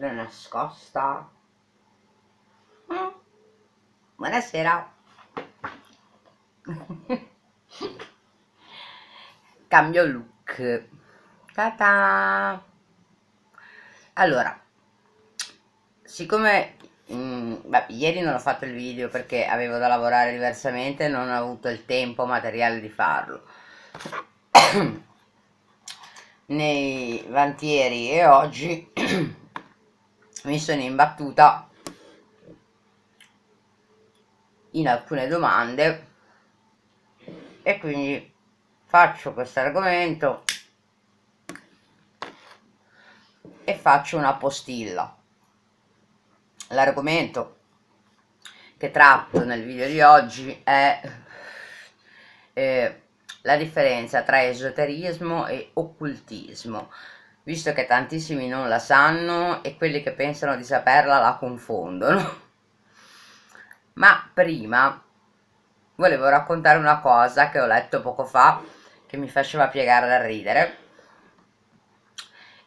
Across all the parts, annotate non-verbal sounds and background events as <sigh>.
era nascosta mm. buonasera <laughs> cambio look Ta -ta. allora siccome mh, mm, beh, ieri non ho fatto il video perché avevo da lavorare diversamente non ho avuto il tempo materiale di farlo <coughs> nei vantieri e oggi <coughs> mi sono imbattuta in alcune domande e quindi faccio questo argomento e faccio una postilla l'argomento che tratto nel video di oggi è eh, la differenza tra esoterismo e occultismo visto che tantissimi non la sanno e quelli che pensano di saperla la confondono. <laughs> Ma prima volevo raccontare una cosa che ho letto poco fa che mi faceva piegare dal ridere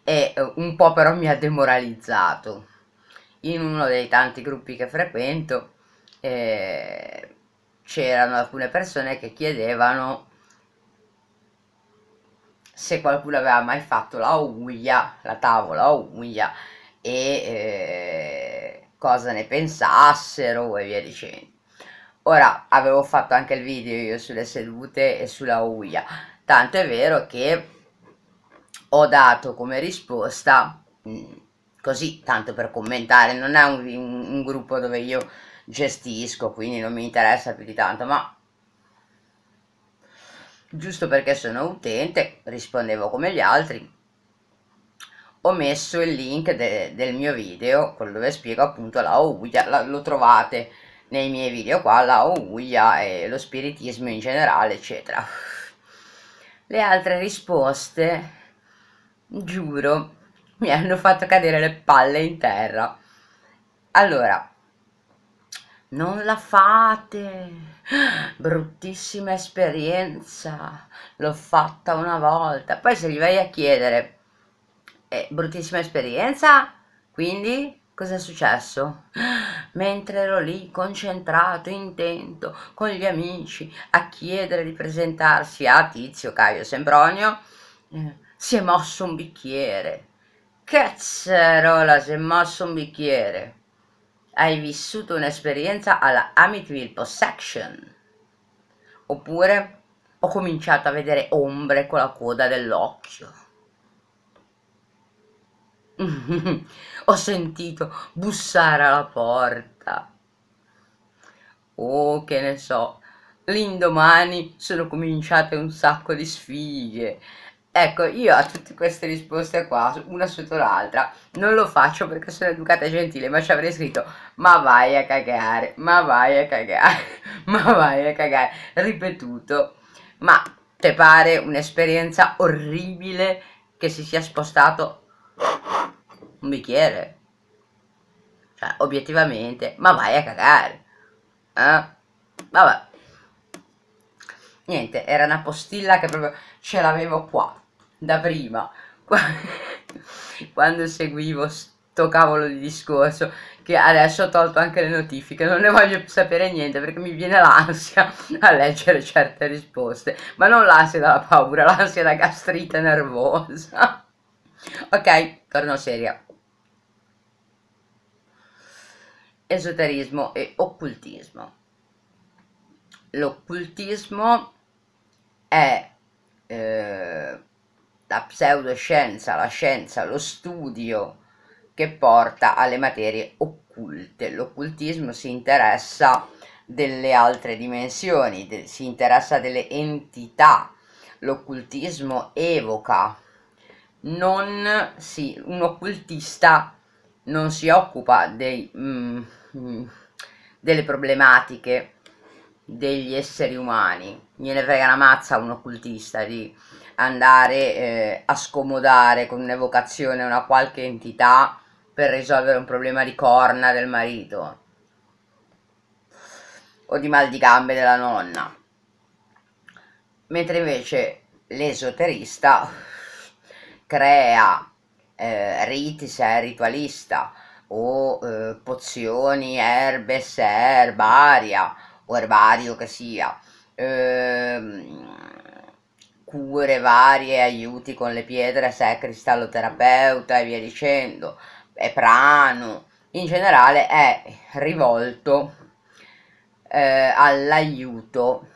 e eh, un po' però mi ha demoralizzato. In uno dei tanti gruppi che frequento eh, c'erano alcune persone che chiedevano se qualcuno aveva mai fatto la uia, la tavola uia e eh, cosa ne pensassero e via dicendo. Ora avevo fatto anche il video io sulle sedute e sulla uia, tanto è vero che ho dato come risposta mh, mm, così, tanto per commentare, non è un, un, un gruppo dove io gestisco, quindi non mi interessa più di tanto, ma giusto perché sono utente, rispondevo come gli altri, ho messo il link de del mio video, quello dove spiego appunto la Ouija, lo trovate nei miei video qua, la Ouija e lo spiritismo in generale, eccetera. Le altre risposte, giuro, mi hanno fatto cadere le palle in terra. Allora, non la fate! bruttissima esperienza, l'ho fatta una volta. Poi se gli vai a chiedere, eh, bruttissima esperienza, quindi cosa è successo? Mentre ero lì concentrato, intento, con gli amici, a chiedere di presentarsi a Tizio, Caio, Sempronio, eh, si è mosso un bicchiere. Cazzarola, si è mosso un bicchiere hai vissuto un'esperienza alla Amityville Possession. Oppure ho cominciato a vedere ombre con la coda dell'occhio. <laughs> ho sentito bussare alla porta. Oh, che ne so, l'indomani sono cominciate un sacco di sfighe Ecco, io a tutte queste risposte qua, una sotto l'altra, non lo faccio perché sono educata e gentile, ma ci avrei scritto ma vai a cagare, ma vai a cagare, <laughs> ma vai a cagare, ripetuto. Ma te pare un'esperienza orribile che si sia spostato un bicchiere? Cioè, obiettivamente, ma vai a cagare. Eh? Vabbè. Niente, era una postilla che proprio ce l'avevo qua da prima <laughs> quando seguivo sto cavolo di discorso che adesso ho tolto anche le notifiche non ne voglio sapere niente perché mi viene l'ansia <laughs> a leggere certe risposte ma non l'ansia dalla paura l'ansia da gastrite nervosa <laughs> ok torno seria esoterismo e occultismo l'occultismo è la pseudoscienza, la scienza, lo studio che porta alle materie occulte. L'occultismo si interessa delle altre dimensioni, de- si interessa delle entità. L'occultismo evoca, non si, un occultista non si occupa dei, mm, mm delle problematiche degli esseri umani, gliene frega una mazza un occultista di andare eh, a scomodare con un'evocazione una qualche entità per risolvere un problema di corna del marito o di mal di gambe della nonna mentre invece l'esoterista <laughs> crea eh, riti se è ritualista o eh, pozioni, erbe se è erbaria o erbario che sia ehm, cure varie, aiuti con le pietre, se è cristalloterapeuta e via dicendo, è prano, in generale è rivolto eh, all'aiuto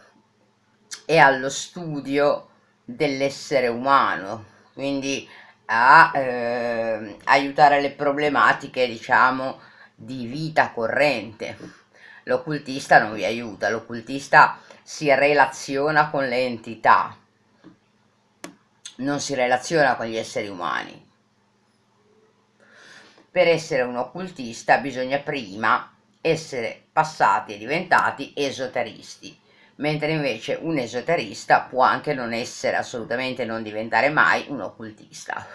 e allo studio dell'essere umano, quindi a eh, aiutare le problematiche, diciamo, di vita corrente. L'occultista non vi aiuta, l'occultista si relaziona con le entità, non si relaziona con gli esseri umani. Per essere un occultista bisogna prima essere passati e diventati esoteristi, mentre invece un esoterista può anche non essere assolutamente, non diventare mai un occultista.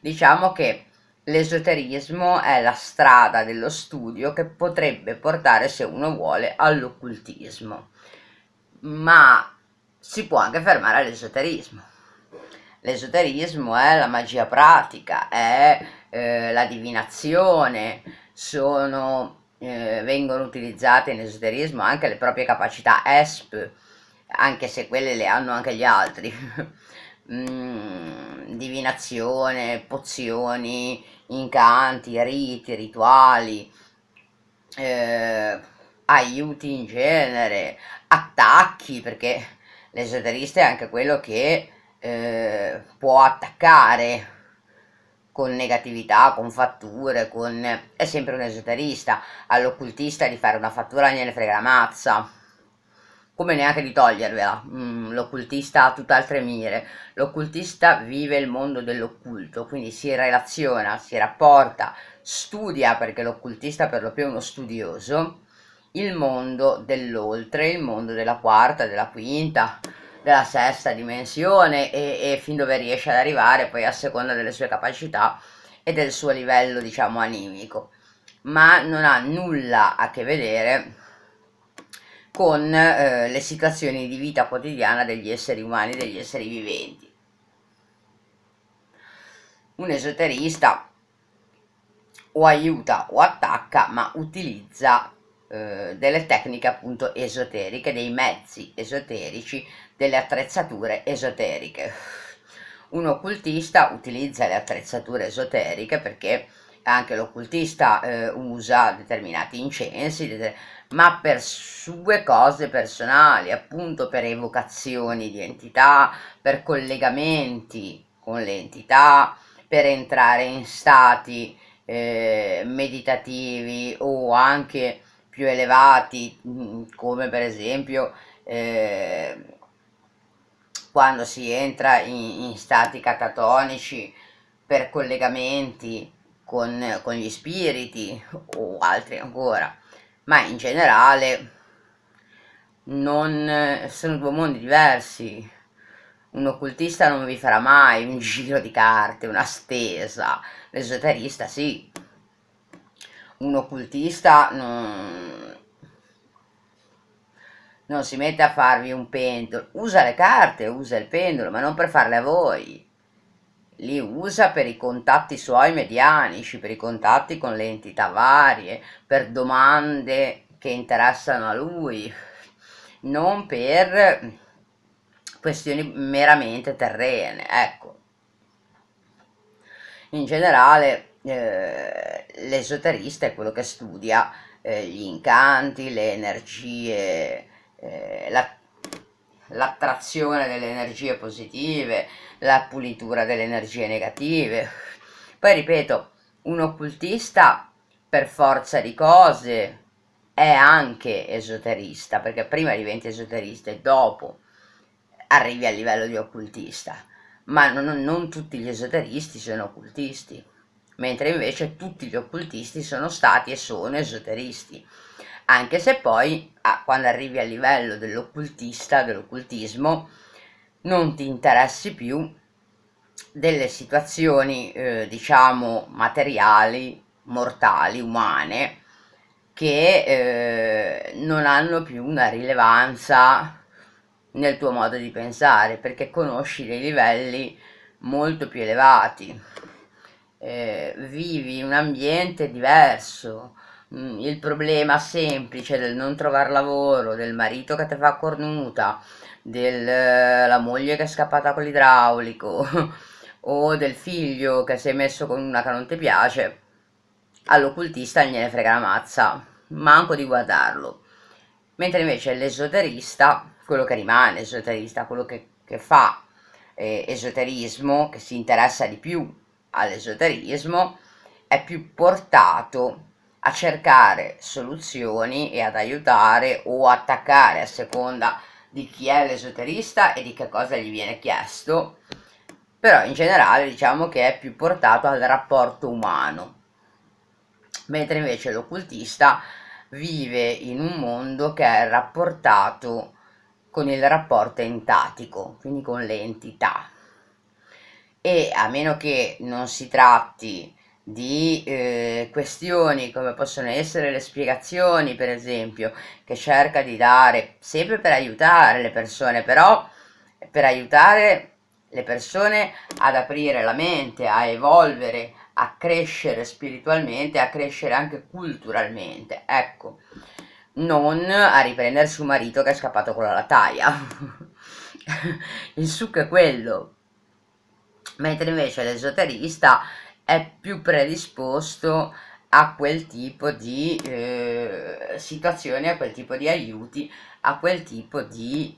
Diciamo che l'esoterismo è la strada dello studio che potrebbe portare, se uno vuole, all'occultismo, ma si può anche fermare all'esoterismo L'esoterismo è la magia pratica, è eh, la divinazione, sono, eh, vengono utilizzate in esoterismo anche le proprie capacità ESP, anche se quelle le hanno anche gli altri. <laughs> mm, divinazione, pozioni, incanti, riti, rituali, eh, aiuti in genere, attacchi, perché l'esoterista è anche quello che eh, può attaccare con negatività, con fatture, con... è sempre un esoterista, all'occultista di fare una fattura gliene frega la mazza, come neanche di togliervela, mm, l'occultista ha tutt'altre mire, l'occultista vive il mondo dell'occulto, quindi si relaziona, si rapporta, studia, perché l'occultista per lo più è uno studioso, il mondo dell'oltre, il mondo della quarta, della quinta, della sesta dimensione e, e fin dove riesce ad arrivare poi a seconda delle sue capacità e del suo livello diciamo animico ma non ha nulla a che vedere con eh, le situazioni di vita quotidiana degli esseri umani, degli esseri viventi. Un esoterista o aiuta o attacca, ma utilizza eh, delle tecniche appunto esoteriche, dei mezzi esoterici delle attrezzature esoteriche. Un occultista utilizza le attrezzature esoteriche perché anche l'occultista eh, usa determinati incensi, ma per sue cose personali, appunto per evocazioni di entità, per collegamenti con le entità, per entrare in stati eh, meditativi o anche più elevati, mm, come per esempio eh, quando si entra in, in stati catatonici per collegamenti con, con, gli spiriti o altri ancora, ma in generale non, sono due mondi diversi. Un occultista non vi farà mai un giro di carte, una stesa, l'esoterista sì. Un occultista non, non si mette a farvi un pendolo, usa le carte, usa il pendolo, ma non per farle a voi. Li usa per i contatti suoi medianici, per i contatti con le entità varie, per domande che interessano a lui, non per questioni meramente terrene, ecco. In generale eh, l'esoterista è quello che studia eh, gli incanti, le energie eh, la, l'attrazione delle energie positive, la pulitura delle energie negative. Poi ripeto, un occultista per forza di cose è anche esoterista, perché prima diventi esoterista e dopo arrivi al livello di occultista, ma non, non tutti gli esoteristi sono occultisti, mentre invece tutti gli occultisti sono stati e sono esoteristi anche se poi ah, quando arrivi al livello dell'occultista, dell'occultismo, non ti interessi più delle situazioni, eh, diciamo, materiali, mortali, umane, che eh, non hanno più una rilevanza nel tuo modo di pensare, perché conosci dei livelli molto più elevati, eh, vivi un ambiente diverso, Mm, il problema semplice del non trovare lavoro, del marito che te fa cornuta, della eh, moglie che è scappata con l'idraulico <laughs> o del figlio che si è messo con una che non ti piace, all'occultista gliene frega la mazza, manco di guardarlo. Mentre invece l'esoterista, quello che rimane esoterista, quello che, che fa eh, esoterismo, che si interessa di più all'esoterismo, è più portato a cercare soluzioni e ad aiutare o attaccare a seconda di chi è l'esoterista e di che cosa gli viene chiesto, però in generale diciamo che è più portato al rapporto umano, mentre invece l'occultista vive in un mondo che è rapportato con il rapporto entatico, quindi con le entità. E a meno che non si tratti di eh, questioni come possono essere le spiegazioni, per esempio, che cerca di dare sempre per aiutare le persone, però per aiutare le persone ad aprire la mente, a evolvere, a crescere spiritualmente, a crescere anche culturalmente. Ecco, non a riprendere suo marito che è scappato con la lattaia. <laughs> Il succo è quello. Mentre invece l'esoterista è più predisposto a quel tipo di eh, situazioni, a quel tipo di aiuti, a quel tipo di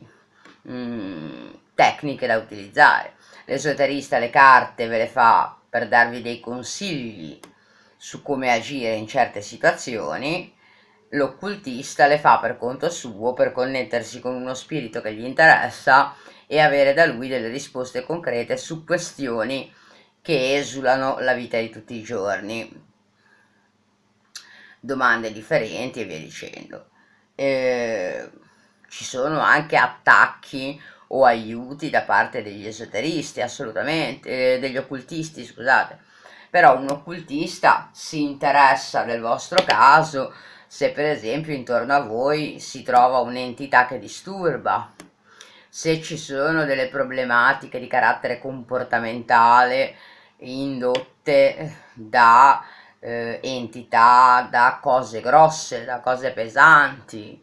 mh, mm, tecniche da utilizzare. L'esoterista le carte ve le fa per darvi dei consigli su come agire in certe situazioni, l'occultista le fa per conto suo per connettersi con uno spirito che gli interessa e avere da lui delle risposte concrete su questioni che esulano la vita di tutti i giorni, domande differenti e via dicendo. Eh, ci sono anche attacchi o aiuti da parte degli esoteristi, assolutamente, eh, degli occultisti, scusate. Però un occultista si interessa del vostro caso se per esempio intorno a voi si trova un'entità che disturba, se ci sono delle problematiche di carattere comportamentale, indotte da eh, entità, da cose grosse, da cose pesanti,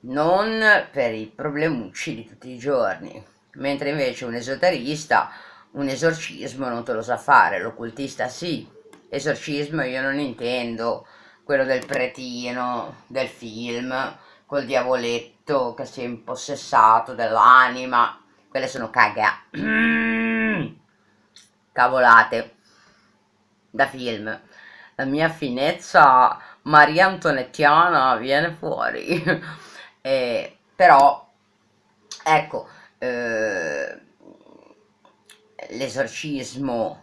non per i problemucci di tutti i giorni, mentre invece un esoterista un esorcismo non te lo sa fare, l'occultista sì, esorcismo io non intendo quello del pretino, del film, col diavoletto che si è impossessato dell'anima, quelle sono caga. <clears throat> cavolate da film. La mia finezza Maria Antonettiana viene fuori. <laughs> eh, però, ecco, eh, l'esorcismo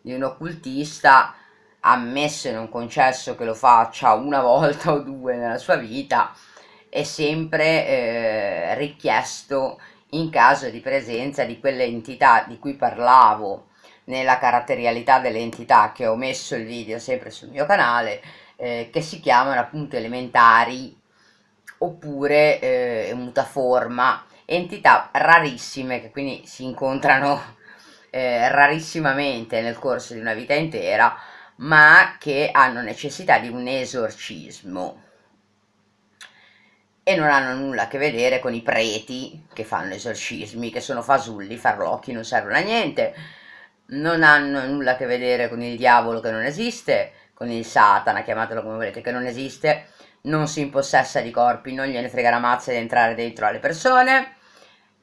di un occultista, ammesso e non concesso che lo faccia una volta o due nella sua vita, è sempre eh, richiesto in caso di presenza di quell'entità di cui parlavo nella caratterialità delle entità che ho messo il video sempre sul mio canale eh, che si chiamano appunto elementari oppure eh, mutaforma entità rarissime che quindi si incontrano <laughs> eh, rarissimamente nel corso di una vita intera ma che hanno necessità di un esorcismo e non hanno nulla a che vedere con i preti che fanno esorcismi, che sono fasulli, farlocchi, non servono a niente, non hanno nulla a che vedere con il diavolo che non esiste, con il Satana, chiamatelo come volete, che non esiste, non si impossessa di corpi, non gliene frega la mazza di entrare dentro alle persone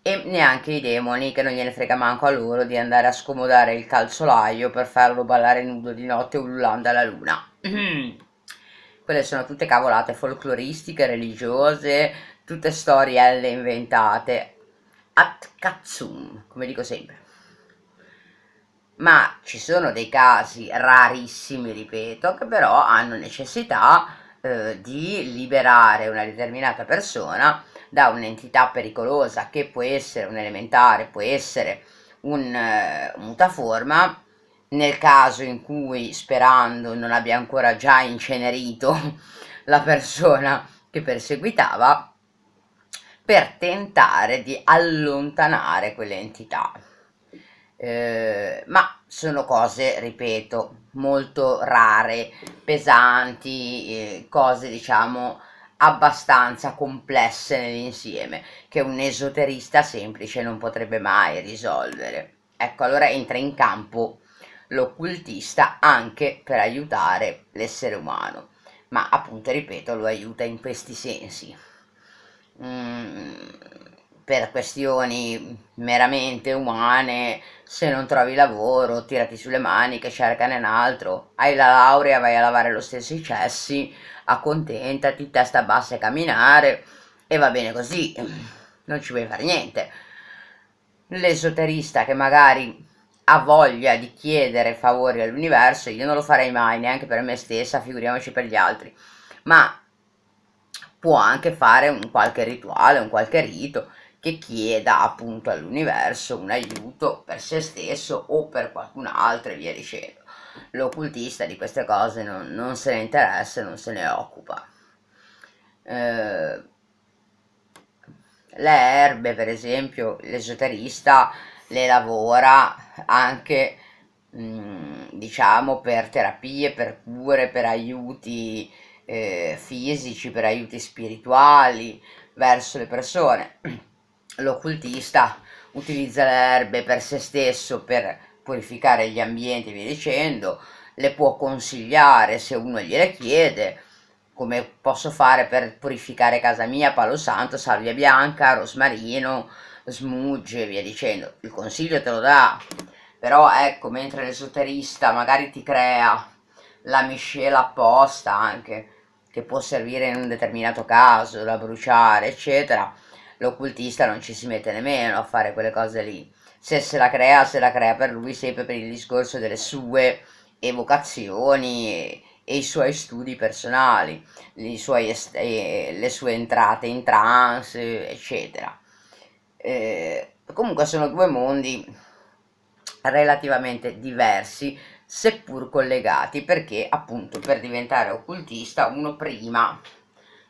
e neanche i demoni che non gliene frega manco a loro di andare a scomodare il calzolaio per farlo ballare nudo di notte ululando alla luna. <clears throat> Quelle sono tutte cavolate folcloristiche, religiose, tutte storielle inventate. At cazzum, come dico sempre ma ci sono dei casi rarissimi, ripeto, che però hanno necessità eh, di liberare una determinata persona da un'entità pericolosa che può essere un elementare, può essere un eh, mutaforma, nel caso in cui, sperando, non abbia ancora già incenerito <laughs> la persona che perseguitava, per tentare di allontanare quell'entità. Eh, ma sono cose, ripeto, molto rare, pesanti, eh, cose diciamo abbastanza complesse nell'insieme che un esoterista semplice non potrebbe mai risolvere. Ecco, allora entra in campo l'occultista anche per aiutare l'essere umano, ma appunto, ripeto, lo aiuta in questi sensi. Mm, per questioni meramente umane, se non trovi lavoro, tirati sulle maniche, cercane un altro. Hai la laurea, vai a lavare lo stesso i cessi, accontentati, testa bassa e camminare, e va bene così, non ci vuoi fare niente. L'esoterista che magari ha voglia di chiedere favori all'universo, io non lo farei mai, neanche per me stessa, figuriamoci per gli altri. Ma può anche fare un qualche rituale, un qualche rito, che chieda appunto all'universo un aiuto per se stesso o per qualcun altro e via dicendo. L'occultista di queste cose non, non se ne interessa, non se ne occupa. Eh, le erbe, per esempio, l'esoterista le lavora anche mm, diciamo per terapie, per cure, per aiuti eh, fisici, per aiuti spirituali verso le persone l'occultista utilizza le erbe per se stesso, per purificare gli ambienti e via dicendo, le può consigliare se uno gliele chiede, come posso fare per purificare casa mia, palo santo, salvia bianca, rosmarino, smugge e via dicendo. Il consiglio te lo dà, però ecco, mentre l'esoterista magari ti crea la miscela apposta anche, che può servire in un determinato caso da bruciare, eccetera, l'occultista non ci si mette nemmeno a fare quelle cose lì. Se se la crea, se la crea per lui sempre per il discorso delle sue evocazioni e, e i suoi studi personali, est- le sue entrate in trance, eccetera. Eh, comunque sono due mondi relativamente diversi, seppur collegati, perché appunto per diventare occultista uno prima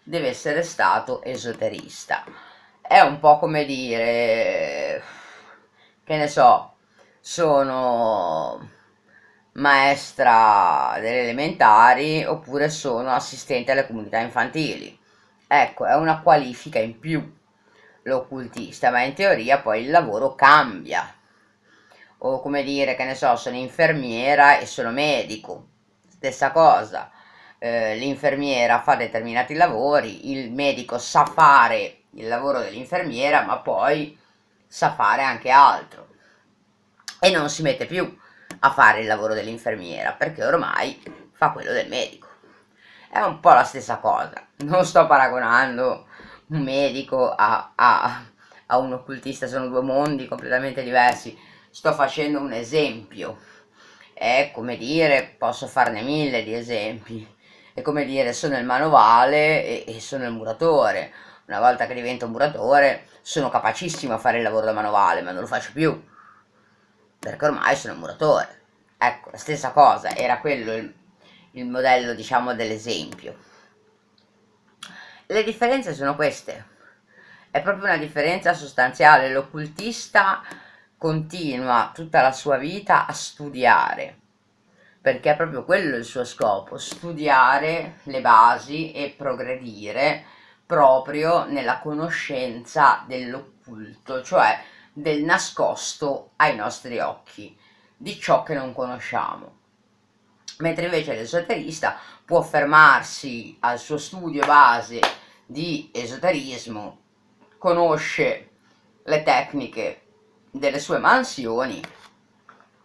deve essere stato esoterista è un po' come dire, che ne so, sono maestra delle elementari oppure sono assistente alle comunità infantili. Ecco, è una qualifica in più l'occultista, ma in teoria poi il lavoro cambia. O come dire, che ne so, sono infermiera e sono medico, stessa cosa. Eh, l'infermiera fa determinati lavori, il medico sa fare il lavoro dell'infermiera, ma poi sa fare anche altro e non si mette più a fare il lavoro dell'infermiera perché ormai fa quello del medico. È un po' la stessa cosa, non sto paragonando un medico a, a, a un occultista, sono due mondi completamente diversi, sto facendo un esempio. È come dire, posso farne mille di esempi, è come dire sono il manovale e, e sono il muratore una volta che divento un muratore sono capacissimo a fare il lavoro da manovale, ma non lo faccio più, perché ormai sono un muratore. Ecco, la stessa cosa, era quello il, il modello, diciamo, dell'esempio. Le differenze sono queste. È proprio una differenza sostanziale. L'occultista continua tutta la sua vita a studiare, perché è proprio quello il suo scopo, studiare le basi e progredire proprio nella conoscenza dell'occulto, cioè del nascosto ai nostri occhi, di ciò che non conosciamo. Mentre invece l'esoterista può fermarsi al suo studio base di esoterismo, conosce le tecniche delle sue mansioni,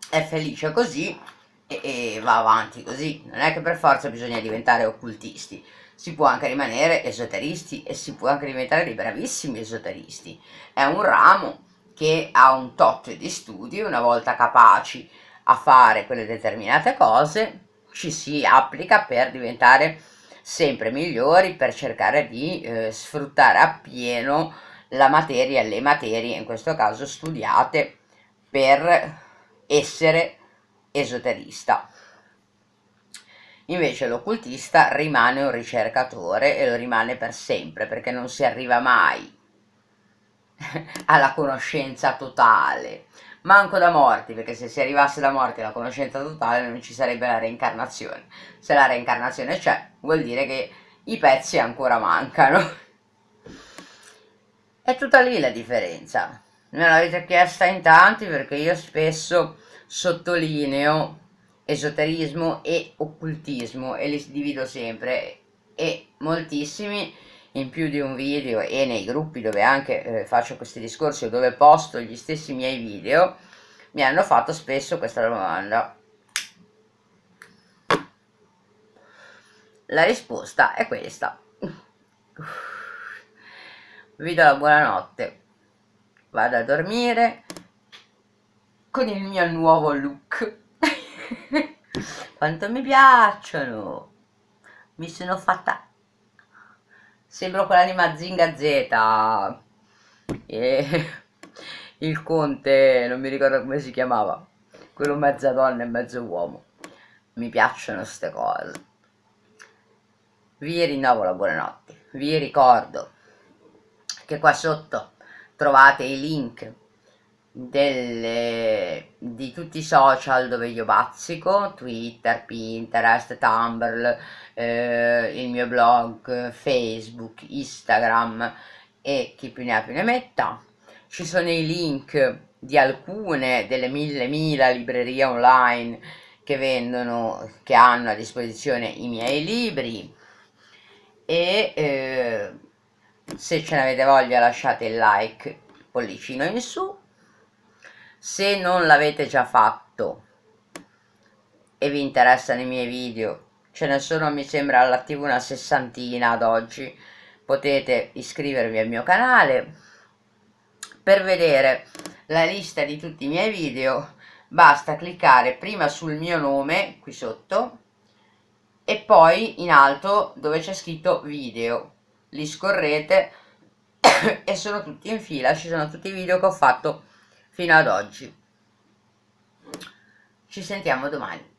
è felice così e, e va avanti così. Non è che per forza bisogna diventare occultisti si può anche rimanere esoteristi e si può anche diventare dei bravissimi esoteristi. È un ramo che ha un tot di studi, una volta capaci a fare quelle determinate cose, ci si applica per diventare sempre migliori, per cercare di eh, sfruttare appieno la materia, le materie, in questo caso studiate, per essere esoterista. Invece l'occultista rimane un ricercatore e lo rimane per sempre perché non si arriva mai <laughs> alla conoscenza totale. Manco da morti, perché se si arrivasse da morti alla conoscenza totale non ci sarebbe la reincarnazione. Se la reincarnazione c'è, vuol dire che i pezzi ancora mancano. <laughs> È tutta lì la differenza. Me l'avete chiesta in tanti perché io spesso sottolineo esoterismo e occultismo e li divido sempre e moltissimi in più di un video e nei gruppi dove anche eh, faccio questi discorsi o dove posto gli stessi miei video mi hanno fatto spesso questa domanda la risposta è questa vi do la buonanotte vado a dormire con il mio nuovo look <laughs> Quanto mi piacciono! Mi sono fatta... Sembro quella di Mazinga Z. E... <laughs> Il conte, non mi ricordo come si chiamava. Quello mezza donna e mezzo uomo. Mi piacciono queste cose. Vi rinnovo la buonanotte. Vi ricordo che qua sotto trovate i link delle, di tutti i social dove io bazzico, Twitter, Pinterest, Tumblr, eh, il mio blog, Facebook, Instagram e chi più ne ha più ne metta. Ci sono i link di alcune delle mille mila librerie online che vendono, che hanno a disposizione i miei libri e eh, se ce n'avete voglia lasciate il like, pollicino in su se non l'avete già fatto e vi interessano i miei video ce ne sono mi sembra all'attivo una sessantina ad oggi potete iscrivervi al mio canale per vedere la lista di tutti i miei video basta cliccare prima sul mio nome qui sotto e poi in alto dove c'è scritto video li scorrete <coughs> e sono tutti in fila ci sono tutti i video che ho fatto fino ad oggi. Ci sentiamo domani.